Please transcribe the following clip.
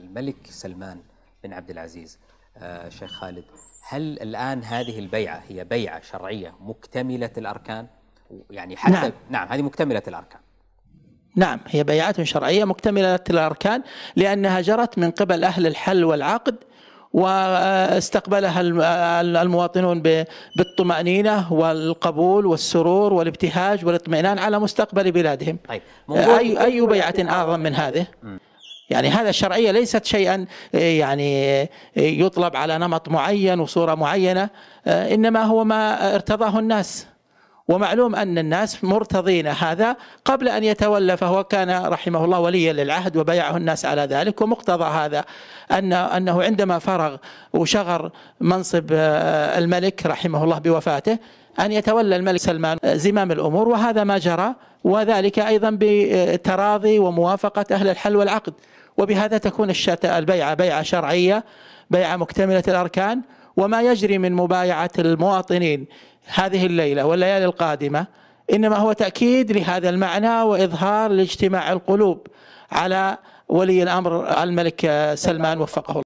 الملك سلمان بن عبد العزيز آه، شيخ خالد هل الآن هذه البيعة هي بيعة شرعية مكتملة الأركان يعني حتى نعم, نعم هذه مكتملة الأركان نعم هي بيعة شرعية مكتملة الأركان لأنها جرت من قبل أهل الحل والعقد واستقبلها المواطنون بالطمأنينة والقبول والسرور والابتهاج والاطمئنان على مستقبل بلادهم طيب أي, أي بيعة أعظم من هذه م. يعني هذا الشرعية ليست شيئا إيه، يعني إيه، يطلب على نمط معين وصورة معينة إيه، إنما هو ما ارتضاه الناس ومعلوم أن الناس مرتضين هذا قبل أن يتولى فهو كان رحمه الله وليا للعهد وبيعه الناس على ذلك ومقتضى هذا أن أنه عندما فرغ وشغر منصب آه، الملك رحمه الله بوفاته أن يتولى الملك سلمان آه، زمام الأمور وهذا ما جرى وذلك أيضا بتراضي وموافقة أهل الحل والعقد وبهذا تكون البيعة بيعة شرعية بيعة مكتملة الأركان وما يجري من مبايعة المواطنين هذه الليلة والليالي القادمة إنما هو تأكيد لهذا المعنى وإظهار لاجتماع القلوب على ولي الأمر الملك سلمان وفقه الله